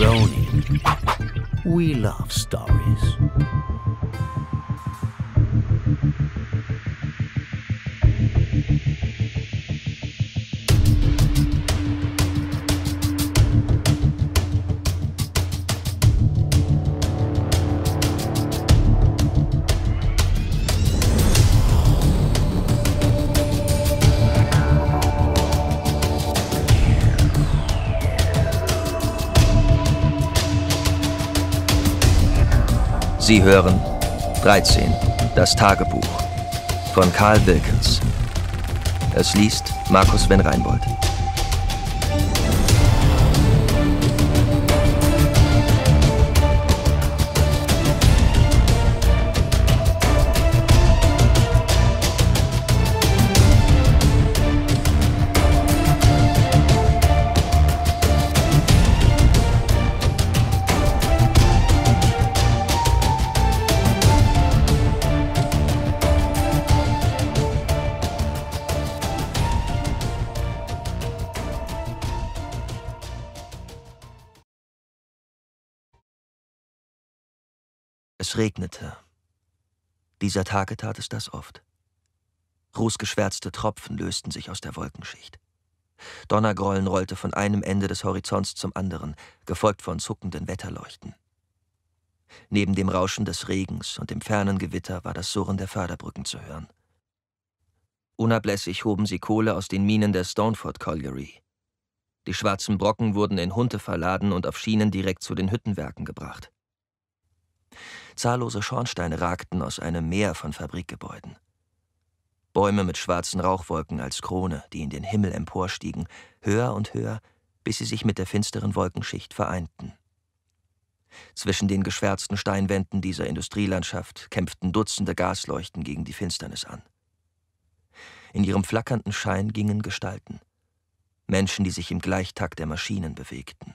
Ronin. We love stories. Sie hören 13. Das Tagebuch von Karl Wilkens. Es liest Markus Van Reinbold. Es regnete. Dieser Tage tat es das oft. Rußgeschwärzte Tropfen lösten sich aus der Wolkenschicht. Donnergrollen rollte von einem Ende des Horizonts zum anderen, gefolgt von zuckenden Wetterleuchten. Neben dem Rauschen des Regens und dem fernen Gewitter war das Surren der Förderbrücken zu hören. Unablässig hoben sie Kohle aus den Minen der Stoneford Colliery. Die schwarzen Brocken wurden in Hunte verladen und auf Schienen direkt zu den Hüttenwerken gebracht. Zahllose Schornsteine ragten aus einem Meer von Fabrikgebäuden. Bäume mit schwarzen Rauchwolken als Krone, die in den Himmel emporstiegen, höher und höher, bis sie sich mit der finsteren Wolkenschicht vereinten. Zwischen den geschwärzten Steinwänden dieser Industrielandschaft kämpften Dutzende Gasleuchten gegen die Finsternis an. In ihrem flackernden Schein gingen Gestalten. Menschen, die sich im Gleichtakt der Maschinen bewegten.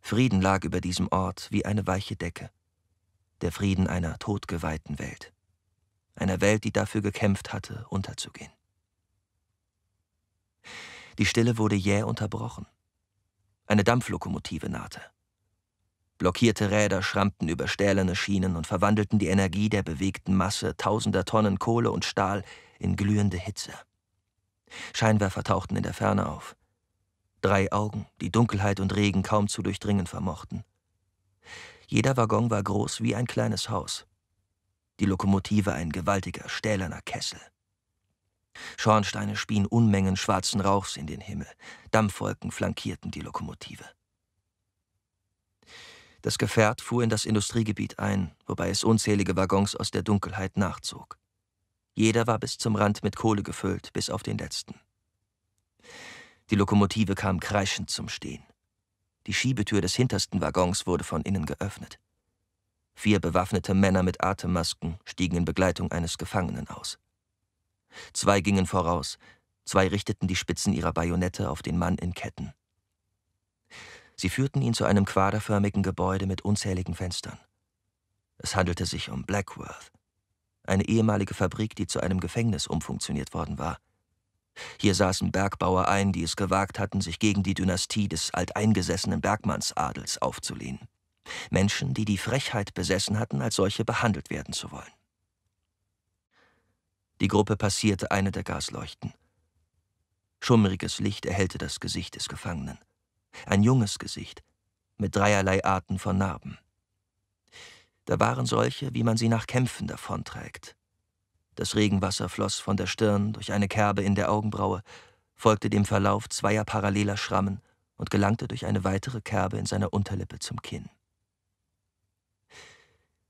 Frieden lag über diesem Ort wie eine weiche Decke. Der Frieden einer todgeweihten Welt. Einer Welt, die dafür gekämpft hatte, unterzugehen. Die Stille wurde jäh unterbrochen. Eine Dampflokomotive nahte. Blockierte Räder schrammten über stählerne Schienen und verwandelten die Energie der bewegten Masse tausender Tonnen Kohle und Stahl in glühende Hitze. Scheinwerfer tauchten in der Ferne auf. Drei Augen, die Dunkelheit und Regen kaum zu durchdringen vermochten. Jeder Waggon war groß wie ein kleines Haus. Die Lokomotive ein gewaltiger, stählerner Kessel. Schornsteine spien Unmengen schwarzen Rauchs in den Himmel. Dampfwolken flankierten die Lokomotive. Das Gefährt fuhr in das Industriegebiet ein, wobei es unzählige Waggons aus der Dunkelheit nachzog. Jeder war bis zum Rand mit Kohle gefüllt, bis auf den letzten. Die Lokomotive kam kreischend zum Stehen. Die Schiebetür des hintersten Waggons wurde von innen geöffnet. Vier bewaffnete Männer mit Atemmasken stiegen in Begleitung eines Gefangenen aus. Zwei gingen voraus, zwei richteten die Spitzen ihrer Bajonette auf den Mann in Ketten. Sie führten ihn zu einem quaderförmigen Gebäude mit unzähligen Fenstern. Es handelte sich um Blackworth, eine ehemalige Fabrik, die zu einem Gefängnis umfunktioniert worden war – hier saßen Bergbauer ein, die es gewagt hatten, sich gegen die Dynastie des alteingesessenen Bergmannsadels aufzulehnen. Menschen, die die Frechheit besessen hatten, als solche behandelt werden zu wollen. Die Gruppe passierte eine der Gasleuchten. Schummriges Licht erhellte das Gesicht des Gefangenen. Ein junges Gesicht mit dreierlei Arten von Narben. Da waren solche, wie man sie nach Kämpfen davonträgt, das Regenwasser floss von der Stirn durch eine Kerbe in der Augenbraue, folgte dem Verlauf zweier paralleler Schrammen und gelangte durch eine weitere Kerbe in seiner Unterlippe zum Kinn.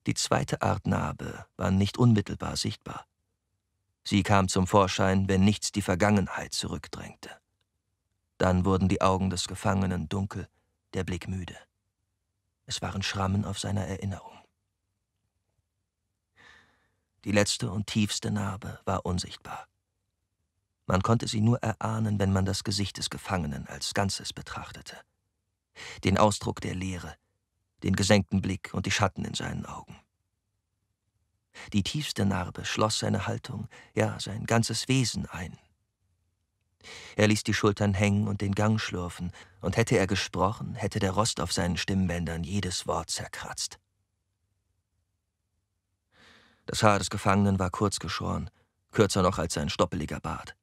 Die zweite Art Narbe war nicht unmittelbar sichtbar. Sie kam zum Vorschein, wenn nichts die Vergangenheit zurückdrängte. Dann wurden die Augen des Gefangenen dunkel, der Blick müde. Es waren Schrammen auf seiner Erinnerung. Die letzte und tiefste Narbe war unsichtbar. Man konnte sie nur erahnen, wenn man das Gesicht des Gefangenen als Ganzes betrachtete. Den Ausdruck der Leere, den gesenkten Blick und die Schatten in seinen Augen. Die tiefste Narbe schloss seine Haltung, ja sein ganzes Wesen ein. Er ließ die Schultern hängen und den Gang schlürfen, und hätte er gesprochen, hätte der Rost auf seinen Stimmbändern jedes Wort zerkratzt. Das Haar des Gefangenen war kurz geschoren, kürzer noch als sein stoppeliger Bart.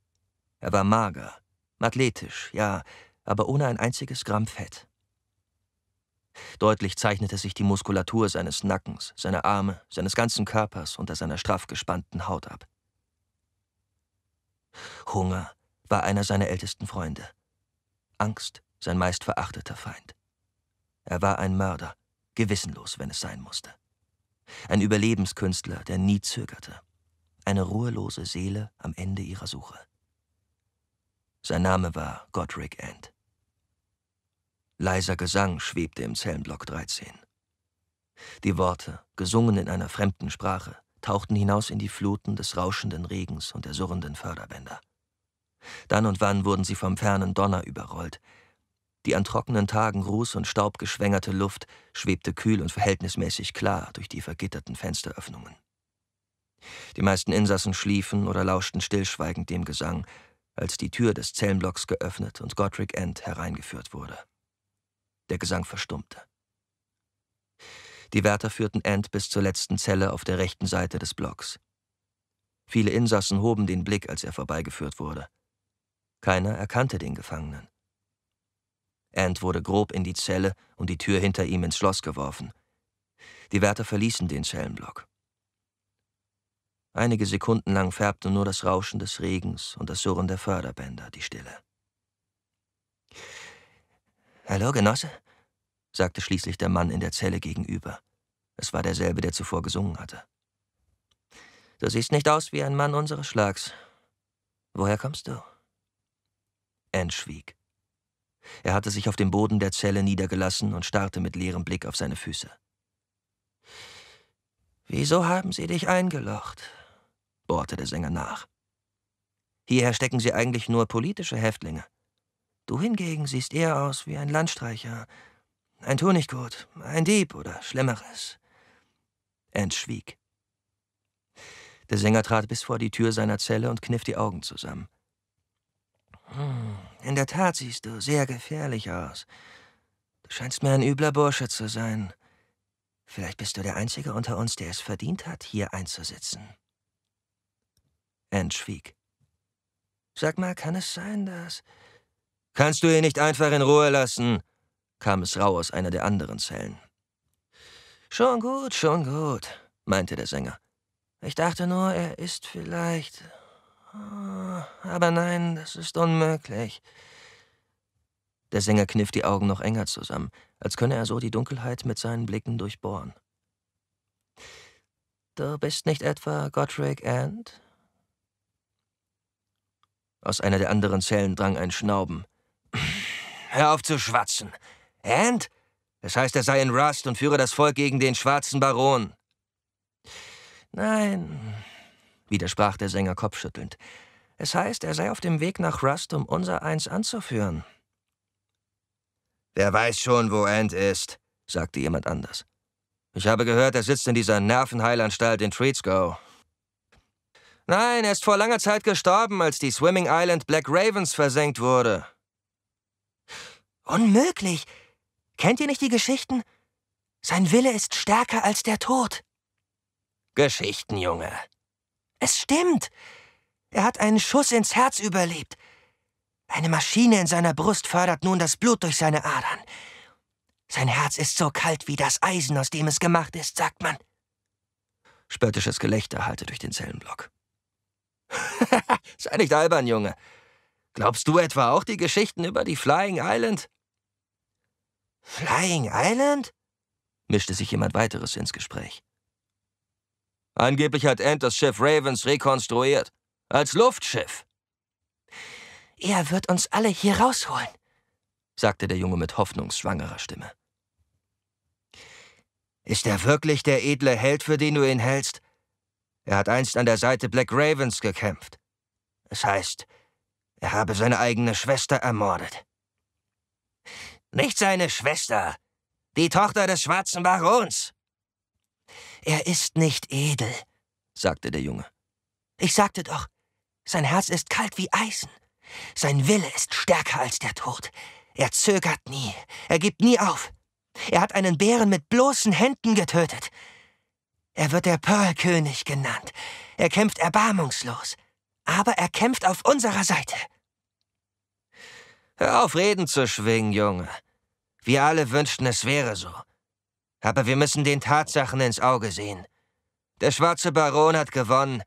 Er war mager, athletisch, ja, aber ohne ein einziges Gramm Fett. Deutlich zeichnete sich die Muskulatur seines Nackens, seiner Arme, seines ganzen Körpers unter seiner straff gespannten Haut ab. Hunger war einer seiner ältesten Freunde. Angst sein meist verachteter Feind. Er war ein Mörder, gewissenlos, wenn es sein musste. Ein Überlebenskünstler, der nie zögerte. Eine ruhelose Seele am Ende ihrer Suche. Sein Name war Godric End. Leiser Gesang schwebte im Zellenblock 13. Die Worte, gesungen in einer fremden Sprache, tauchten hinaus in die Fluten des rauschenden Regens und der surrenden Förderbänder. Dann und wann wurden sie vom fernen Donner überrollt, die an trockenen Tagen Ruß und Staub geschwängerte Luft schwebte kühl und verhältnismäßig klar durch die vergitterten Fensteröffnungen. Die meisten Insassen schliefen oder lauschten stillschweigend dem Gesang, als die Tür des Zellenblocks geöffnet und Godric End hereingeführt wurde. Der Gesang verstummte. Die Wärter führten End bis zur letzten Zelle auf der rechten Seite des Blocks. Viele Insassen hoben den Blick, als er vorbeigeführt wurde. Keiner erkannte den Gefangenen. Ant wurde grob in die Zelle und die Tür hinter ihm ins Schloss geworfen. Die Wärter verließen den Zellenblock. Einige Sekunden lang färbte nur das Rauschen des Regens und das Surren der Förderbänder die Stille. Hallo, Genosse, sagte schließlich der Mann in der Zelle gegenüber. Es war derselbe, der zuvor gesungen hatte. Du siehst nicht aus wie ein Mann unseres Schlags. Woher kommst du? Anne schwieg. Er hatte sich auf dem Boden der Zelle niedergelassen und starrte mit leerem Blick auf seine Füße. Wieso haben Sie dich eingelocht? bohrte der Sänger nach. Hierher stecken Sie eigentlich nur politische Häftlinge. Du hingegen siehst eher aus wie ein Landstreicher, ein Tunichgut, ein Dieb oder Schlimmeres. Entschwieg. Der Sänger trat bis vor die Tür seiner Zelle und kniff die Augen zusammen. Hm. In der Tat siehst du sehr gefährlich aus. Du scheinst mir ein übler Bursche zu sein. Vielleicht bist du der Einzige unter uns, der es verdient hat, hier einzusitzen. Anne schwieg. Sag mal, kann es sein, dass. Kannst du ihn nicht einfach in Ruhe lassen? kam es rau aus einer der anderen Zellen. Schon gut, schon gut, meinte der Sänger. Ich dachte nur, er ist vielleicht Ah, aber nein, das ist unmöglich. Der Sänger kniff die Augen noch enger zusammen, als könne er so die Dunkelheit mit seinen Blicken durchbohren. Du bist nicht etwa Godric End? Aus einer der anderen Zellen drang ein Schnauben. Hör auf zu schwatzen. End? Das heißt, er sei in Rust und führe das Volk gegen den schwarzen Baron. Nein, widersprach der Sänger kopfschüttelnd. Es heißt, er sei auf dem Weg nach Rust, um unser Eins anzuführen. Wer weiß schon, wo End ist, sagte jemand anders. Ich habe gehört, er sitzt in dieser Nervenheilanstalt in Treatsco. Nein, er ist vor langer Zeit gestorben, als die Swimming Island Black Ravens versenkt wurde. Unmöglich! Kennt ihr nicht die Geschichten? Sein Wille ist stärker als der Tod. Geschichten, Junge, es stimmt. Er hat einen Schuss ins Herz überlebt. Eine Maschine in seiner Brust fördert nun das Blut durch seine Adern. Sein Herz ist so kalt wie das Eisen, aus dem es gemacht ist, sagt man. Spöttisches Gelächter hallte durch den Zellenblock. Sei nicht albern, Junge. Glaubst du etwa auch die Geschichten über die Flying Island? Flying Island? mischte sich jemand weiteres ins Gespräch. Angeblich hat Ant das Schiff Ravens rekonstruiert. Als Luftschiff. Er wird uns alle hier rausholen, sagte der Junge mit hoffnungsschwangerer Stimme. Ist er wirklich der edle Held, für den du ihn hältst? Er hat einst an der Seite Black Ravens gekämpft. Es heißt, er habe seine eigene Schwester ermordet. Nicht seine Schwester, die Tochter des schwarzen Barons. Er ist nicht edel, sagte der Junge. Ich sagte doch, sein Herz ist kalt wie Eisen. Sein Wille ist stärker als der Tod. Er zögert nie, er gibt nie auf. Er hat einen Bären mit bloßen Händen getötet. Er wird der Pearl-König genannt. Er kämpft erbarmungslos. Aber er kämpft auf unserer Seite. Hör auf, Reden zu schwingen, Junge. Wir alle wünschten, es wäre so. Aber wir müssen den Tatsachen ins Auge sehen. Der schwarze Baron hat gewonnen.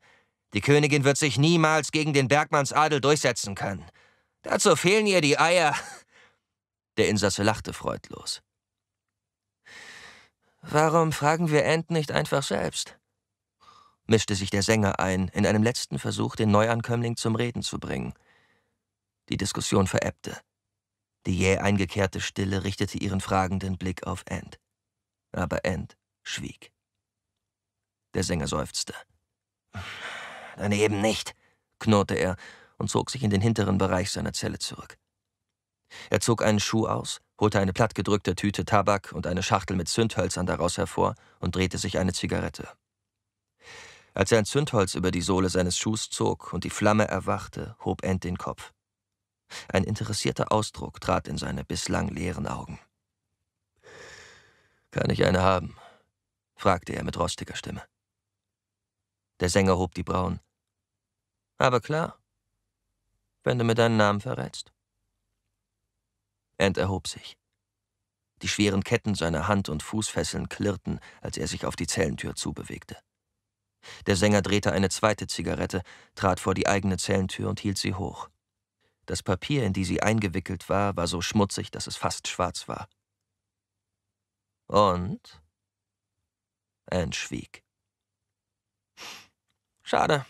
Die Königin wird sich niemals gegen den Bergmannsadel durchsetzen können. Dazu fehlen ihr die Eier. Der Insasse lachte freudlos. Warum fragen wir Ent nicht einfach selbst? mischte sich der Sänger ein, in einem letzten Versuch, den Neuankömmling zum Reden zu bringen. Die Diskussion verebbte. Die jäh eingekehrte Stille richtete ihren fragenden Blick auf Ent aber End schwieg. Der Sänger seufzte. Dann eben nicht, knurrte er und zog sich in den hinteren Bereich seiner Zelle zurück. Er zog einen Schuh aus, holte eine plattgedrückte Tüte Tabak und eine Schachtel mit Zündhölzern daraus hervor und drehte sich eine Zigarette. Als er ein Zündholz über die Sohle seines Schuhs zog und die Flamme erwachte, hob End den Kopf. Ein interessierter Ausdruck trat in seine bislang leeren Augen. Kann ich eine haben? fragte er mit rostiger Stimme. Der Sänger hob die Brauen. Aber klar, wenn du mir deinen Namen verrätst. Ent erhob sich. Die schweren Ketten seiner Hand- und Fußfesseln klirrten, als er sich auf die Zellentür zubewegte. Der Sänger drehte eine zweite Zigarette, trat vor die eigene Zellentür und hielt sie hoch. Das Papier, in die sie eingewickelt war, war so schmutzig, dass es fast schwarz war. Und? Anne schwieg. Schade.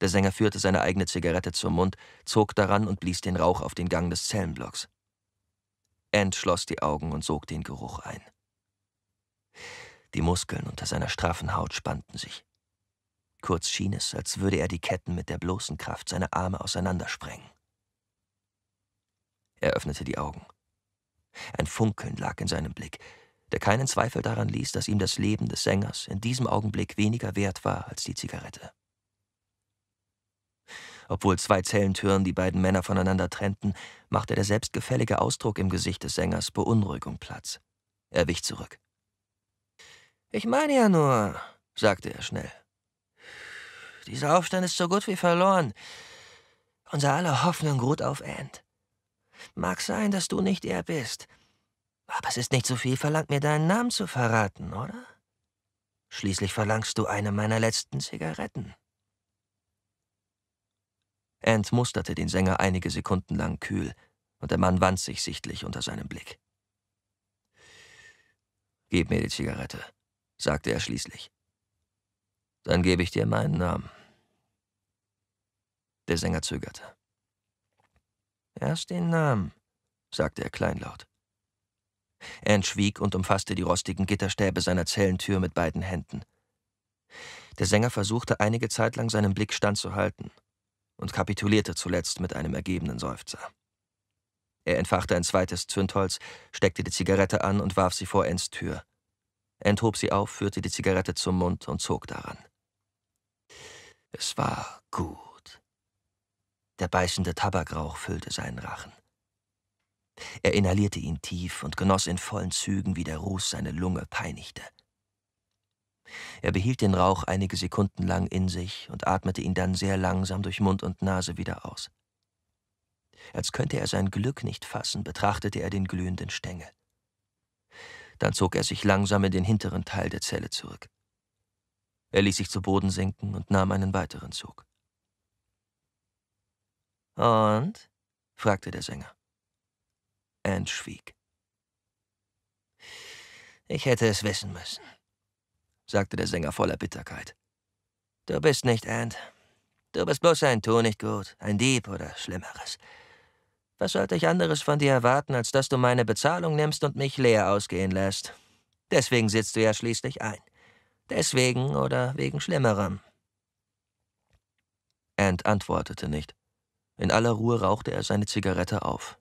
Der Sänger führte seine eigene Zigarette zum Mund, zog daran und blies den Rauch auf den Gang des Zellenblocks. Anne schloss die Augen und sog den Geruch ein. Die Muskeln unter seiner straffen Haut spannten sich. Kurz schien es, als würde er die Ketten mit der bloßen Kraft seiner Arme auseinandersprengen. Er öffnete die Augen. Ein Funkeln lag in seinem Blick, der keinen Zweifel daran ließ, dass ihm das Leben des Sängers in diesem Augenblick weniger wert war als die Zigarette. Obwohl zwei Zellentüren die beiden Männer voneinander trennten, machte der selbstgefällige Ausdruck im Gesicht des Sängers Beunruhigung Platz. Er wich zurück. Ich meine ja nur, sagte er schnell. Dieser Aufstand ist so gut wie verloren. Unser aller Hoffnung ruht auf End. Mag sein, dass du nicht er bist. Aber es ist nicht so viel verlangt, mir deinen Namen zu verraten, oder? Schließlich verlangst du eine meiner letzten Zigaretten. Ant musterte den Sänger einige Sekunden lang kühl, und der Mann wand sich sichtlich unter seinem Blick. Gib mir die Zigarette, sagte er schließlich. Dann gebe ich dir meinen Namen. Der Sänger zögerte. Erst den Namen, sagte er kleinlaut. Anne schwieg und umfasste die rostigen Gitterstäbe seiner Zellentür mit beiden Händen. Der Sänger versuchte einige Zeit lang seinen Blick standzuhalten und kapitulierte zuletzt mit einem ergebenen Seufzer. Er entfachte ein zweites Zündholz, steckte die Zigarette an und warf sie vor Anns Tür. Ann hob sie auf, führte die Zigarette zum Mund und zog daran. Es war gut. Der beißende Tabakrauch füllte seinen Rachen. Er inhalierte ihn tief und genoss in vollen Zügen, wie der Ruß seine Lunge peinigte. Er behielt den Rauch einige Sekunden lang in sich und atmete ihn dann sehr langsam durch Mund und Nase wieder aus. Als könnte er sein Glück nicht fassen, betrachtete er den glühenden Stängel. Dann zog er sich langsam in den hinteren Teil der Zelle zurück. Er ließ sich zu Boden sinken und nahm einen weiteren Zug. Und? fragte der Sänger. Ant schwieg. Ich hätte es wissen müssen, sagte der Sänger voller Bitterkeit. Du bist nicht Ant. Du bist bloß ein Tu nicht gut, ein Dieb oder Schlimmeres. Was sollte ich anderes von dir erwarten, als dass du meine Bezahlung nimmst und mich leer ausgehen lässt? Deswegen sitzt du ja schließlich ein. Deswegen oder wegen Schlimmerem. Ant antwortete nicht. In aller Ruhe rauchte er seine Zigarette auf.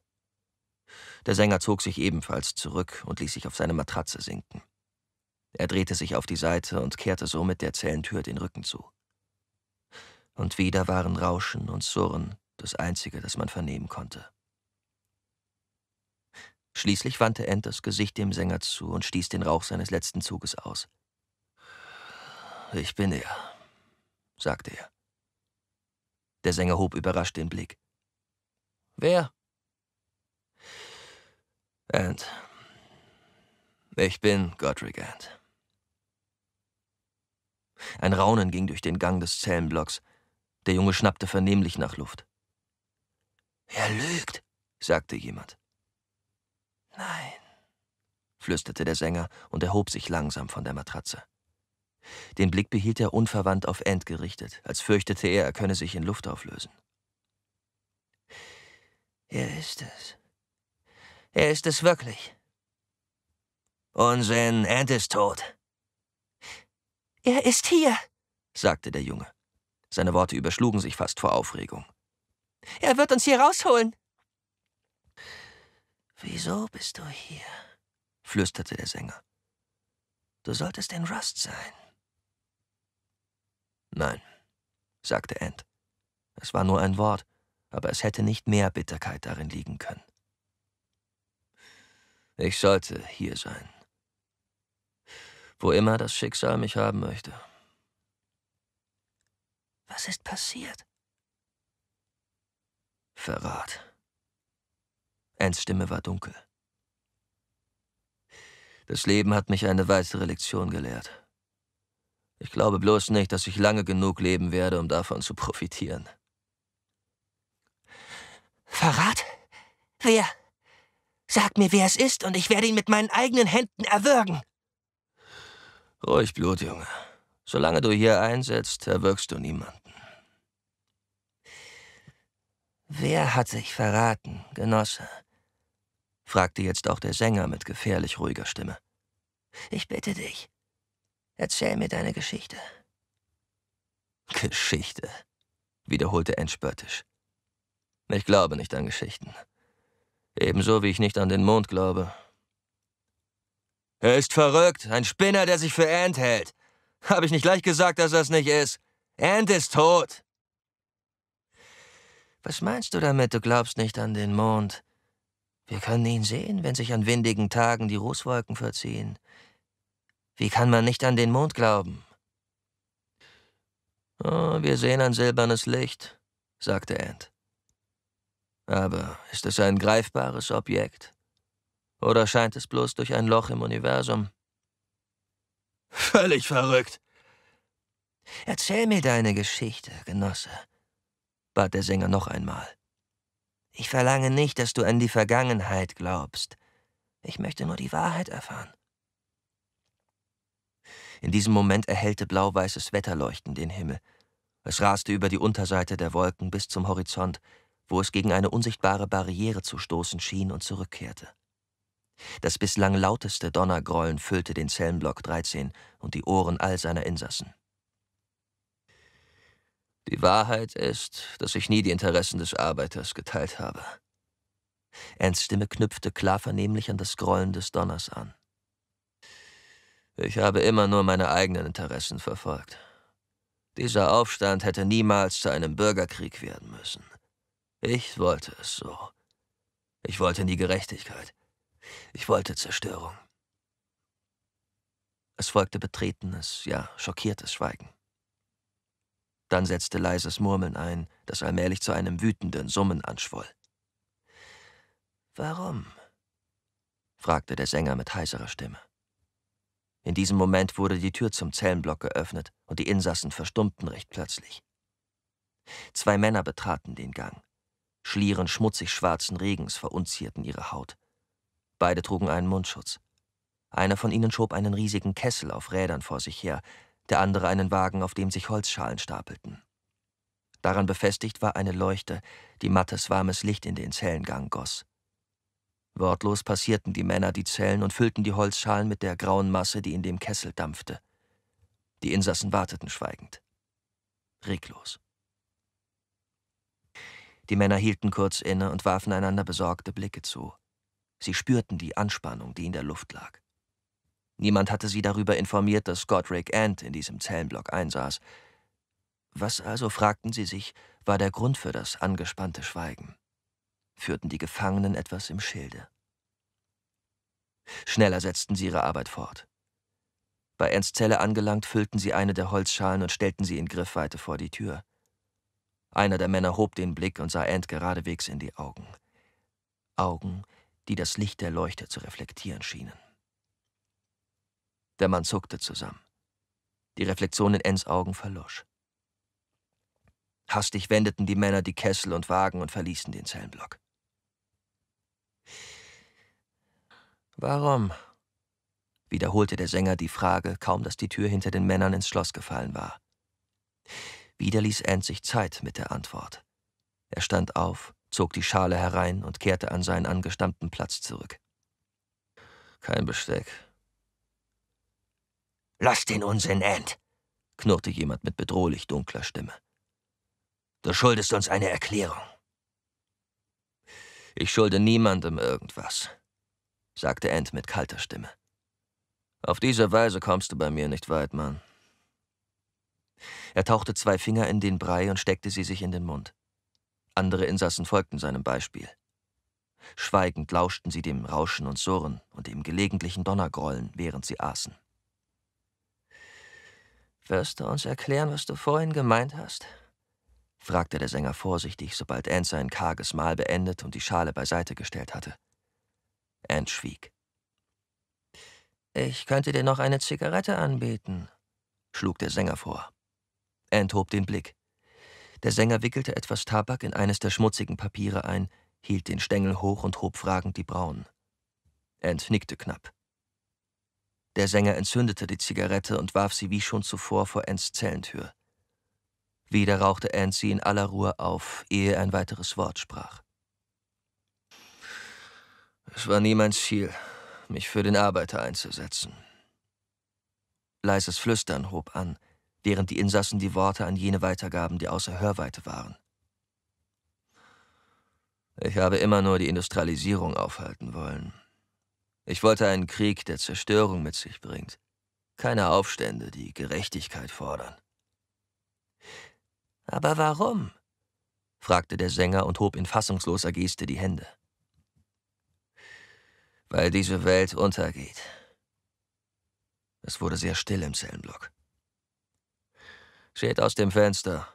Der Sänger zog sich ebenfalls zurück und ließ sich auf seine Matratze sinken. Er drehte sich auf die Seite und kehrte somit der Zellentür den Rücken zu. Und wieder waren Rauschen und Surren das Einzige, das man vernehmen konnte. Schließlich wandte End das Gesicht dem Sänger zu und stieß den Rauch seines letzten Zuges aus. Ich bin er, sagte er. Der Sänger hob überrascht den Blick. Wer? Ant. Ich bin Godric Ant. Ein Raunen ging durch den Gang des Zellenblocks. Der Junge schnappte vernehmlich nach Luft. Er lügt, sagte jemand. Nein, flüsterte der Sänger und erhob sich langsam von der Matratze. Den Blick behielt er unverwandt auf End gerichtet, als fürchtete er, er könne sich in Luft auflösen. Er ist es. Er ist es wirklich. Unsinn, Ant ist tot. Er ist hier, sagte der Junge. Seine Worte überschlugen sich fast vor Aufregung. Er wird uns hier rausholen. Wieso bist du hier? flüsterte der Sänger. Du solltest in Rust sein. Nein, sagte Ant. Es war nur ein Wort, aber es hätte nicht mehr Bitterkeit darin liegen können. Ich sollte hier sein. Wo immer das Schicksal mich haben möchte. Was ist passiert? Verrat. Ants Stimme war dunkel. Das Leben hat mich eine weitere Lektion gelehrt. Ich glaube bloß nicht, dass ich lange genug leben werde, um davon zu profitieren. Verrat? Wer? Sag mir, wer es ist, und ich werde ihn mit meinen eigenen Händen erwürgen. Ruhig, Blut, Junge. Solange du hier einsetzt, erwürgst du niemanden. Wer hat sich verraten, Genosse? fragte jetzt auch der Sänger mit gefährlich ruhiger Stimme. Ich bitte dich, Erzähl mir deine Geschichte. Geschichte, wiederholte Anne spöttisch. Ich glaube nicht an Geschichten. Ebenso wie ich nicht an den Mond glaube. Er ist verrückt, ein Spinner, der sich für Ant hält. Habe ich nicht gleich gesagt, dass er es nicht ist? Ant ist tot. Was meinst du damit, du glaubst nicht an den Mond? Wir können ihn sehen, wenn sich an windigen Tagen die Rußwolken verziehen. Wie kann man nicht an den Mond glauben? Oh, wir sehen ein silbernes Licht, sagte Ant. Aber ist es ein greifbares Objekt? Oder scheint es bloß durch ein Loch im Universum? Völlig verrückt. Erzähl mir deine Geschichte, Genosse, bat der Sänger noch einmal. Ich verlange nicht, dass du an die Vergangenheit glaubst. Ich möchte nur die Wahrheit erfahren. In diesem Moment erhellte blau-weißes Wetterleuchten den Himmel. Es raste über die Unterseite der Wolken bis zum Horizont, wo es gegen eine unsichtbare Barriere zu stoßen schien und zurückkehrte. Das bislang lauteste Donnergrollen füllte den Zellenblock 13 und die Ohren all seiner Insassen. Die Wahrheit ist, dass ich nie die Interessen des Arbeiters geteilt habe. Ernsts Stimme knüpfte klar vernehmlich an das Grollen des Donners an. Ich habe immer nur meine eigenen Interessen verfolgt. Dieser Aufstand hätte niemals zu einem Bürgerkrieg werden müssen. Ich wollte es so. Ich wollte nie Gerechtigkeit. Ich wollte Zerstörung. Es folgte betretenes, ja schockiertes Schweigen. Dann setzte leises Murmeln ein, das allmählich zu einem wütenden Summen anschwoll. Warum? fragte der Sänger mit heiserer Stimme. In diesem Moment wurde die Tür zum Zellenblock geöffnet und die Insassen verstummten recht plötzlich. Zwei Männer betraten den Gang. Schlieren schmutzig schwarzen Regens verunzierten ihre Haut. Beide trugen einen Mundschutz. Einer von ihnen schob einen riesigen Kessel auf Rädern vor sich her, der andere einen Wagen, auf dem sich Holzschalen stapelten. Daran befestigt war eine Leuchte, die mattes warmes Licht in den Zellengang goss. Wortlos passierten die Männer die Zellen und füllten die Holzschalen mit der grauen Masse, die in dem Kessel dampfte. Die Insassen warteten schweigend. Reglos. Die Männer hielten kurz inne und warfen einander besorgte Blicke zu. Sie spürten die Anspannung, die in der Luft lag. Niemand hatte sie darüber informiert, dass Godric Ant in diesem Zellenblock einsaß. Was also, fragten sie sich, war der Grund für das angespannte Schweigen? führten die Gefangenen etwas im Schilde. Schneller setzten sie ihre Arbeit fort. Bei Ernst Zelle angelangt, füllten sie eine der Holzschalen und stellten sie in Griffweite vor die Tür. Einer der Männer hob den Blick und sah Ernst geradewegs in die Augen. Augen, die das Licht der Leuchte zu reflektieren schienen. Der Mann zuckte zusammen. Die Reflexion in Ens Augen verlosch. Hastig wendeten die Männer die Kessel und Wagen und verließen den Zellenblock. Warum? wiederholte der Sänger die Frage, kaum dass die Tür hinter den Männern ins Schloss gefallen war. Wieder ließ Ant sich Zeit mit der Antwort. Er stand auf, zog die Schale herein und kehrte an seinen angestammten Platz zurück. Kein Besteck. Lass den Unsinn, Ant, knurrte jemand mit bedrohlich dunkler Stimme. Du schuldest uns eine Erklärung. Ich schulde niemandem irgendwas, sagte Ant mit kalter Stimme. Auf diese Weise kommst du bei mir nicht weit, Mann. Er tauchte zwei Finger in den Brei und steckte sie sich in den Mund. Andere Insassen folgten seinem Beispiel. Schweigend lauschten sie dem Rauschen und Surren und dem gelegentlichen Donnergrollen, während sie aßen. Wirst du uns erklären, was du vorhin gemeint hast? fragte der Sänger vorsichtig, sobald Ant sein karges Mahl beendet und die Schale beiseite gestellt hatte. Anne schwieg. Ich könnte dir noch eine Zigarette anbieten, schlug der Sänger vor. Anne hob den Blick. Der Sänger wickelte etwas Tabak in eines der schmutzigen Papiere ein, hielt den Stängel hoch und hob fragend die Brauen. Ant nickte knapp. Der Sänger entzündete die Zigarette und warf sie wie schon zuvor vor Ants Zellentür. Wieder rauchte Ant sie in aller Ruhe auf, ehe ein weiteres Wort sprach. Es war nie mein Ziel, mich für den Arbeiter einzusetzen. Leises Flüstern hob an, während die Insassen die Worte an jene weitergaben, die außer Hörweite waren. Ich habe immer nur die Industrialisierung aufhalten wollen. Ich wollte einen Krieg, der Zerstörung mit sich bringt. Keine Aufstände, die Gerechtigkeit fordern. Aber warum? fragte der Sänger und hob in fassungsloser Geste die Hände weil diese Welt untergeht. Es wurde sehr still im Zellenblock. Seht aus dem Fenster.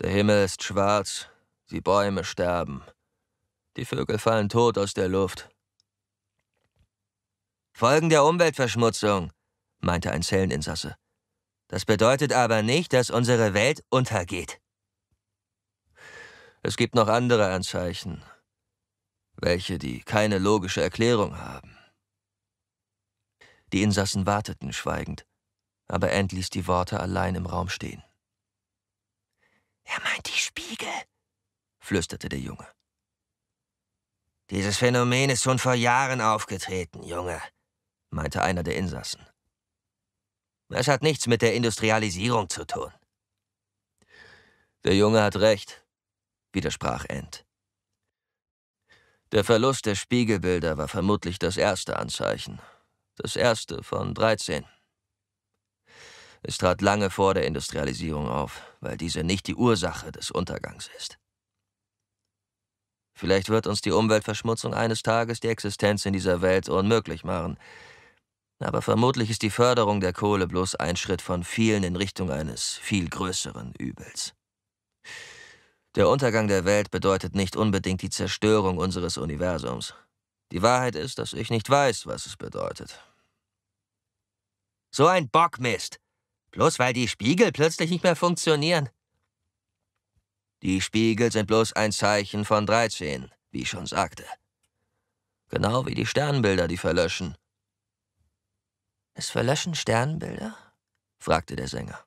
Der Himmel ist schwarz, die Bäume sterben, die Vögel fallen tot aus der Luft. Folgen der Umweltverschmutzung, meinte ein Zelleninsasse. Das bedeutet aber nicht, dass unsere Welt untergeht. Es gibt noch andere Anzeichen, welche die keine logische Erklärung haben. Die Insassen warteten schweigend, aber End ließ die Worte allein im Raum stehen. Er meint die Spiegel, flüsterte der Junge. Dieses Phänomen ist schon vor Jahren aufgetreten, Junge, meinte einer der Insassen. Es hat nichts mit der Industrialisierung zu tun. Der Junge hat recht, widersprach End. Der Verlust der Spiegelbilder war vermutlich das erste Anzeichen. Das erste von 13. Es trat lange vor der Industrialisierung auf, weil diese nicht die Ursache des Untergangs ist. Vielleicht wird uns die Umweltverschmutzung eines Tages die Existenz in dieser Welt unmöglich machen. Aber vermutlich ist die Förderung der Kohle bloß ein Schritt von vielen in Richtung eines viel größeren Übels. Der Untergang der Welt bedeutet nicht unbedingt die Zerstörung unseres Universums. Die Wahrheit ist, dass ich nicht weiß, was es bedeutet. So ein Bockmist. Bloß weil die Spiegel plötzlich nicht mehr funktionieren. Die Spiegel sind bloß ein Zeichen von 13, wie ich schon sagte. Genau wie die Sternbilder, die verlöschen. Es verlöschen Sternbilder? fragte der Sänger.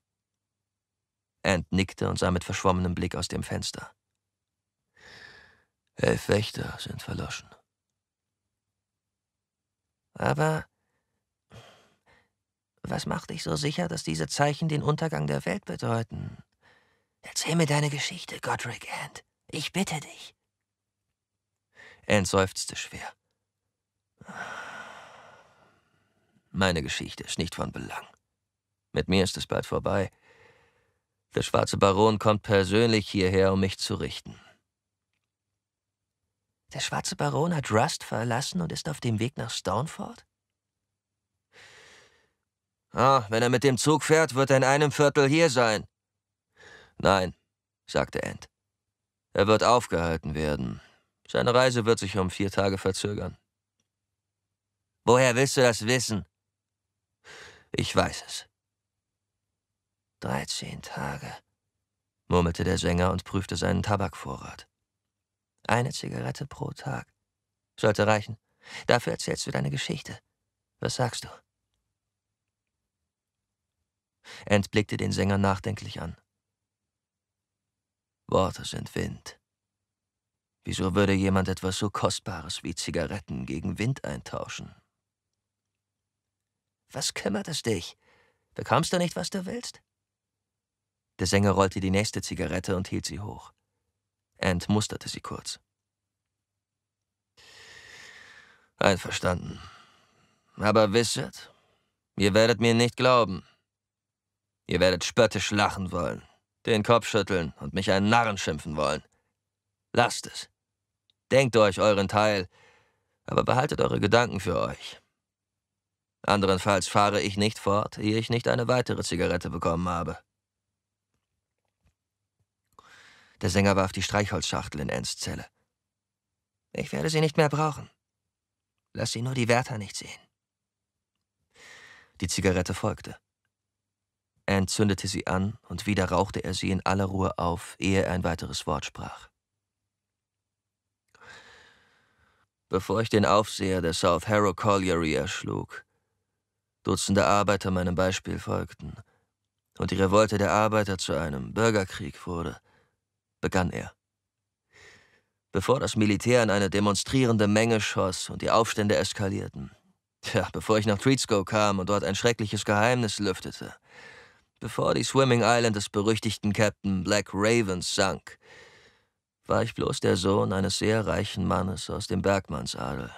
Ant nickte und sah mit verschwommenem Blick aus dem Fenster. Elf Wächter sind verloschen. Aber was macht dich so sicher, dass diese Zeichen den Untergang der Welt bedeuten? Erzähl mir deine Geschichte, Godric Ant. Ich bitte dich. Ant seufzte schwer. Meine Geschichte ist nicht von Belang. Mit mir ist es bald vorbei. Der schwarze Baron kommt persönlich hierher, um mich zu richten. Der schwarze Baron hat Rust verlassen und ist auf dem Weg nach Stoneford? Ah, wenn er mit dem Zug fährt, wird er in einem Viertel hier sein. Nein, sagte Ent. Er wird aufgehalten werden. Seine Reise wird sich um vier Tage verzögern. Woher willst du das wissen? Ich weiß es. 13 Tage, murmelte der Sänger und prüfte seinen Tabakvorrat. Eine Zigarette pro Tag. Sollte reichen. Dafür erzählst du deine Geschichte. Was sagst du? Ent blickte den Sänger nachdenklich an. Worte sind Wind. Wieso würde jemand etwas so Kostbares wie Zigaretten gegen Wind eintauschen? Was kümmert es dich? Bekommst du nicht, was du willst? Der Sänger rollte die nächste Zigarette und hielt sie hoch. Ant musterte sie kurz. Einverstanden. Aber wisset, ihr werdet mir nicht glauben. Ihr werdet spöttisch lachen wollen, den Kopf schütteln und mich einen Narren schimpfen wollen. Lasst es. Denkt euch euren Teil, aber behaltet eure Gedanken für euch. Anderenfalls fahre ich nicht fort, ehe ich nicht eine weitere Zigarette bekommen habe. Der Sänger warf die Streichholzschachtel in Ernsts Zelle. Ich werde sie nicht mehr brauchen. Lass sie nur die Wärter nicht sehen. Die Zigarette folgte. Ann zündete sie an und wieder rauchte er sie in aller Ruhe auf, ehe er ein weiteres Wort sprach. Bevor ich den Aufseher der South Harrow Colliery erschlug, Dutzende Arbeiter meinem Beispiel folgten und die Revolte der Arbeiter zu einem Bürgerkrieg wurde, begann er. Bevor das Militär in eine demonstrierende Menge schoss und die Aufstände eskalierten. Tja, bevor ich nach Treatsko kam und dort ein schreckliches Geheimnis lüftete. Bevor die Swimming Island des berüchtigten Captain Black Ravens sank, war ich bloß der Sohn eines sehr reichen Mannes aus dem Bergmannsadel.